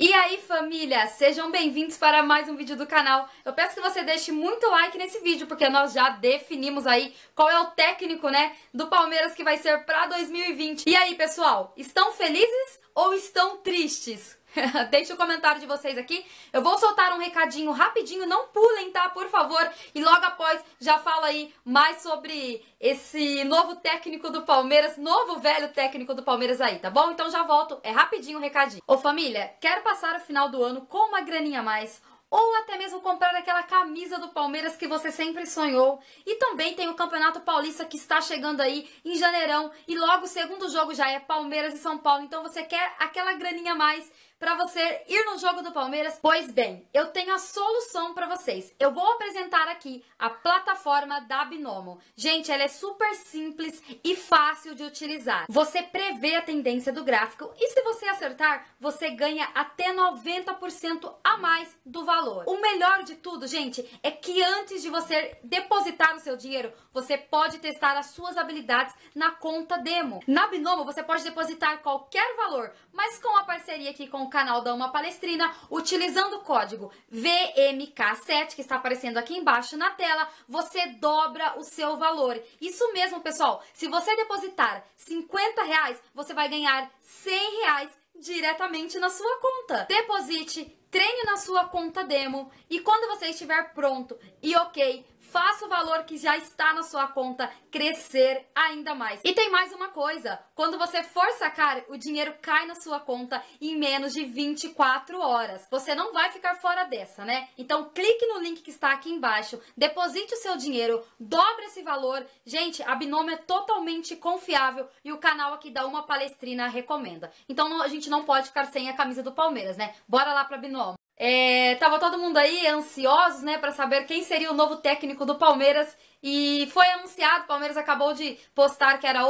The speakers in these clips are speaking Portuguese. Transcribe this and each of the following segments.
E aí família, sejam bem-vindos para mais um vídeo do canal. Eu peço que você deixe muito like nesse vídeo, porque nós já definimos aí qual é o técnico, né, do Palmeiras que vai ser para 2020. E aí pessoal, estão felizes ou estão tristes? Deixe o comentário de vocês aqui. Eu vou soltar um recadinho rapidinho, não pulem, tá? Por favor. E logo após já fala aí mais sobre esse novo técnico do Palmeiras, novo velho técnico do Palmeiras aí, tá bom? Então já volto, é rapidinho o recadinho. Ô família, quero passar o final do ano com uma graninha a mais ou até mesmo comprar aquela camisa do Palmeiras que você sempre sonhou. E também tem o Campeonato Paulista que está chegando aí em janeirão e logo o segundo jogo já é Palmeiras e São Paulo. Então você quer aquela graninha a mais para você ir no jogo do Palmeiras? Pois bem, eu tenho a solução para vocês. Eu vou apresentar aqui a plataforma da Binomo. Gente, ela é super simples e fácil de utilizar. Você prevê a tendência do gráfico e se você acertar, você ganha até 90% a mais do valor. O melhor de tudo, gente, é que antes de você depositar o seu dinheiro, você pode testar as suas habilidades na conta demo. Na Binomo, você pode depositar qualquer valor, mas com a parceria aqui com canal da Uma Palestrina, utilizando o código VMK7, que está aparecendo aqui embaixo na tela, você dobra o seu valor. Isso mesmo, pessoal. Se você depositar 50 reais, você vai ganhar 100 reais diretamente na sua conta. Deposite treine na sua conta demo e quando você estiver pronto e ok, faça o valor que já está na sua conta crescer ainda mais. E tem mais uma coisa, quando você for sacar, o dinheiro cai na sua conta em menos de 24 horas. Você não vai ficar fora dessa, né? Então clique no link que está aqui embaixo, deposite o seu dinheiro, dobre esse valor. Gente, a Binômio é totalmente confiável e o canal aqui da Uma Palestrina recomenda. Então a gente não pode ficar sem a camisa do Palmeiras, né? Bora lá para Binômio. É, tava todo mundo aí ansiosos, né, para saber quem seria o novo técnico do Palmeiras e foi anunciado, o Palmeiras acabou de postar que era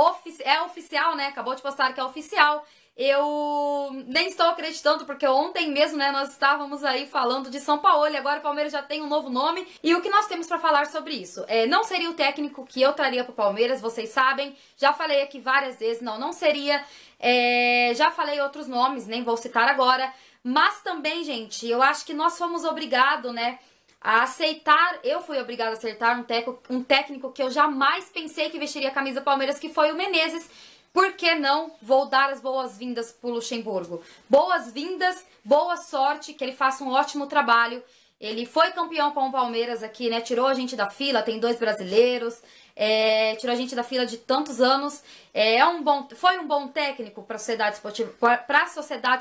é oficial, né? Acabou de postar que é oficial. Eu nem estou acreditando, porque ontem mesmo, né, nós estávamos aí falando de São Paulo e agora o Palmeiras já tem um novo nome. E o que nós temos para falar sobre isso? É, não seria o técnico que eu traria para o Palmeiras, vocês sabem. Já falei aqui várias vezes, não, não seria. É, já falei outros nomes, nem vou citar agora. Mas também, gente, eu acho que nós fomos obrigados, né? A aceitar, eu fui obrigada a aceitar um, teco, um técnico que eu jamais pensei que vestiria a camisa Palmeiras, que foi o Menezes, por que não vou dar as boas-vindas para Luxemburgo? Boas-vindas, boa sorte, que ele faça um ótimo trabalho. Ele foi campeão com o Palmeiras aqui, né? Tirou a gente da fila, tem dois brasileiros, é, tirou a gente da fila de tantos anos. É, é um bom, foi um bom técnico para a Sociedade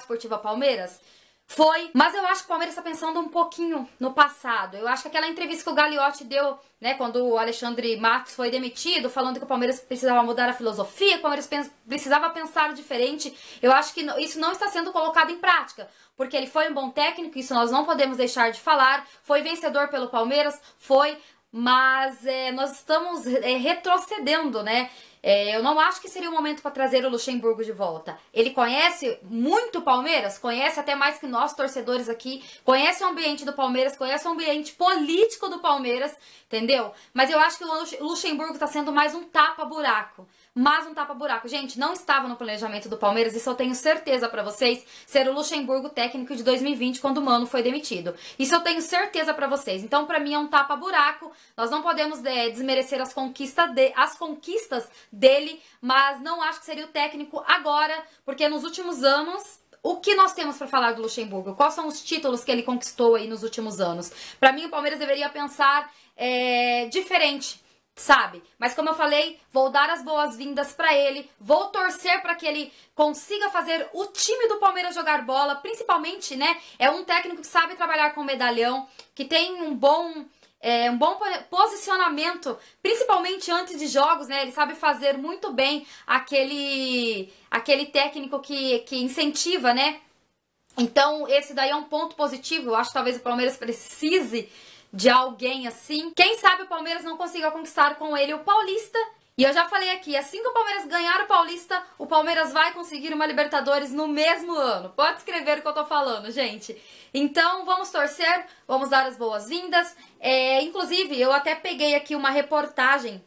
Esportiva Palmeiras? Foi, mas eu acho que o Palmeiras está pensando um pouquinho no passado. Eu acho que aquela entrevista que o Gagliotti deu, né, quando o Alexandre Marques foi demitido, falando que o Palmeiras precisava mudar a filosofia, que o Palmeiras precisava pensar diferente. Eu acho que isso não está sendo colocado em prática, porque ele foi um bom técnico, isso nós não podemos deixar de falar. Foi vencedor pelo Palmeiras, foi, mas é, nós estamos é, retrocedendo, né? É, eu não acho que seria o momento para trazer o Luxemburgo de volta. Ele conhece muito o Palmeiras, conhece até mais que nós, torcedores aqui, conhece o ambiente do Palmeiras, conhece o ambiente político do Palmeiras, entendeu? Mas eu acho que o Luxemburgo está sendo mais um tapa-buraco mas um tapa-buraco. Gente, não estava no planejamento do Palmeiras, isso eu tenho certeza para vocês, ser o Luxemburgo técnico de 2020 quando o Mano foi demitido. Isso eu tenho certeza para vocês. Então, para mim é um tapa-buraco. Nós não podemos é, desmerecer as, conquista de, as conquistas dele, mas não acho que seria o técnico agora, porque nos últimos anos o que nós temos para falar do Luxemburgo? Quais são os títulos que ele conquistou aí nos últimos anos? Para mim, o Palmeiras deveria pensar é, diferente sabe? Mas como eu falei, vou dar as boas-vindas para ele, vou torcer para que ele consiga fazer o time do Palmeiras jogar bola, principalmente, né? É um técnico que sabe trabalhar com medalhão, que tem um bom é, um bom posicionamento, principalmente antes de jogos, né? Ele sabe fazer muito bem aquele aquele técnico que, que incentiva, né? Então, esse daí é um ponto positivo. Eu acho que talvez o Palmeiras precise de alguém assim. Quem sabe o Palmeiras não consiga conquistar com ele o Paulista. E eu já falei aqui, assim que o Palmeiras ganhar o Paulista, o Palmeiras vai conseguir uma Libertadores no mesmo ano. Pode escrever o que eu tô falando, gente. Então vamos torcer, vamos dar as boas-vindas. É, inclusive, eu até peguei aqui uma reportagem,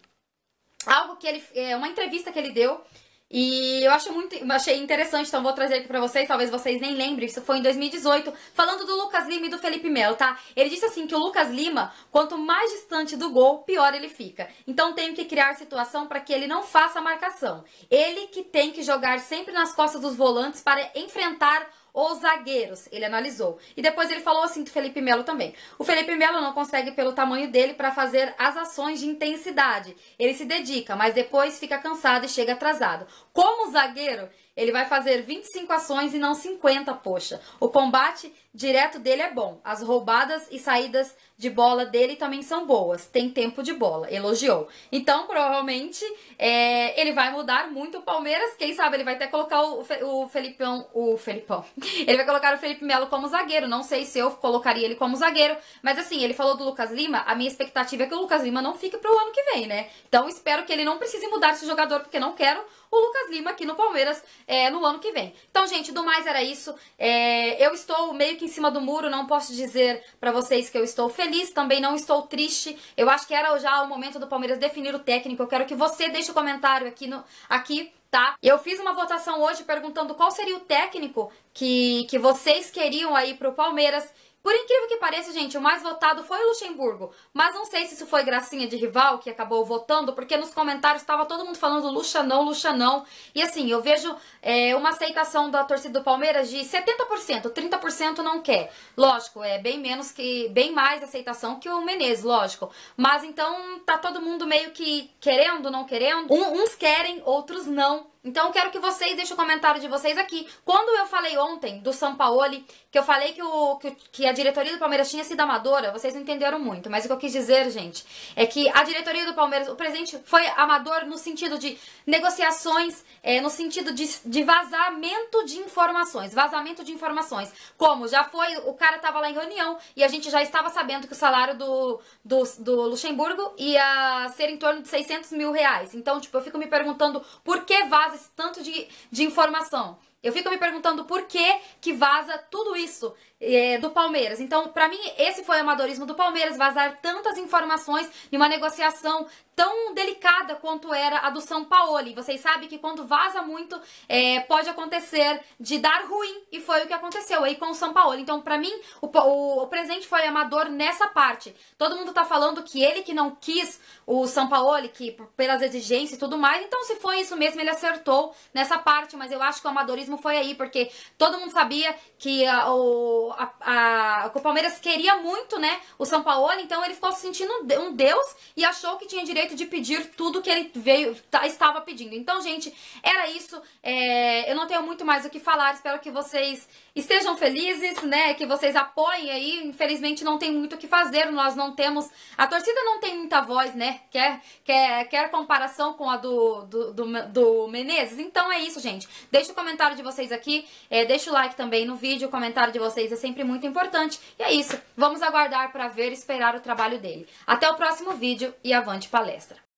algo que ele. É, uma entrevista que ele deu e eu acho muito, achei interessante, então vou trazer aqui pra vocês, talvez vocês nem lembrem, isso foi em 2018, falando do Lucas Lima e do Felipe Melo, tá? Ele disse assim que o Lucas Lima, quanto mais distante do gol, pior ele fica. Então tem que criar situação para que ele não faça a marcação. Ele que tem que jogar sempre nas costas dos volantes para enfrentar os zagueiros, ele analisou. E depois ele falou assim do Felipe Melo também. O Felipe Melo não consegue pelo tamanho dele para fazer as ações de intensidade. Ele se dedica, mas depois fica cansado e chega atrasado. Como zagueiro, ele vai fazer 25 ações e não 50, poxa. O combate direto dele é bom. As roubadas e saídas de bola dele também são boas. Tem tempo de bola, elogiou. Então, provavelmente, é, ele vai mudar muito o Palmeiras. Quem sabe ele vai até colocar o, o Felipão. O Felipão. Ele vai colocar o Felipe Melo como zagueiro. Não sei se eu colocaria ele como zagueiro. Mas assim, ele falou do Lucas Lima. A minha expectativa é que o Lucas Lima não fique pro ano que vem, né? Então, espero que ele não precise mudar esse jogador, porque não quero o Lucas Lima aqui no Palmeiras é, no ano que vem. Então, gente, do mais era isso. É, eu estou meio que em cima do muro, não posso dizer para vocês que eu estou feliz, também não estou triste. Eu acho que era já o momento do Palmeiras definir o técnico. Eu quero que você deixe o um comentário aqui no aqui tá? Eu fiz uma votação hoje perguntando qual seria o técnico que, que vocês queriam aí pro Palmeiras. Por incrível que pareça, gente, o mais votado foi o Luxemburgo. Mas não sei se isso foi gracinha de rival que acabou votando, porque nos comentários estava todo mundo falando Luxa não, Luxa não. E assim, eu vejo é, uma aceitação da torcida do Palmeiras de 70%, 30% não quer. Lógico, é bem menos que. bem mais aceitação que o Menezes, lógico. Mas então tá todo mundo meio que querendo, não querendo. Um, uns querem, outros não. Então eu quero que vocês deixem o comentário de vocês aqui. Quando eu falei ontem do Sampaoli, que eu falei que, o, que, que, a diretoria do Palmeiras tinha sido amadora, vocês não entenderam muito. Mas o que eu quis dizer, gente, é que a diretoria do Palmeiras, o presidente foi amador no sentido de negociações, é, no sentido de, de vazamento de informações. Vazamento de informações. Como? Já foi, o cara estava lá em reunião e a gente já estava sabendo que o salário do, do, do Luxemburgo ia ser em torno de 600 mil reais. Então, tipo, eu fico me perguntando por que vaza vaza esse tanto de, de informação. Eu fico me perguntando por que que vaza tudo isso é, do Palmeiras. Então, para mim, esse foi o amadorismo do Palmeiras, vazar tantas informações em uma negociação tão delicada quanto era a do São Paulo. E vocês sabem que quando vaza muito, é, pode acontecer de dar ruim, e foi o que aconteceu aí com o São Paulo. Então, para mim, o, o, o, foi amador nessa parte. Todo mundo tá falando que ele que não quis o São Paulo, que pelas exigências e tudo mais, então se foi isso mesmo, ele acertou nessa parte, mas eu acho que o amadorismo foi aí, porque todo mundo sabia que a, ah, o o, a, o Palmeiras queria muito, né, o São Paulo, então ele ficou se sentindo um deus e achou que tinha direito de pedir tudo que ele veio tá, estava pedindo. Então, gente, era isso. É, eu não tenho muito mais o que falar. Espero que vocês estejam felizes, né? Que vocês apoiem aí. Infelizmente não tem muito o que fazer, nós não temos. A torcida não tem muita voz, né? Quer, quer, quer comparação com a do, do, do, do Menezes? Então é isso, gente. Deixa o comentário de vocês aqui, é, deixa o like também no vídeo. O comentário de vocês é sempre muito importante. E é isso. Vamos aguardar para ver e esperar o trabalho dele. Até o próximo vídeo e avante palestra!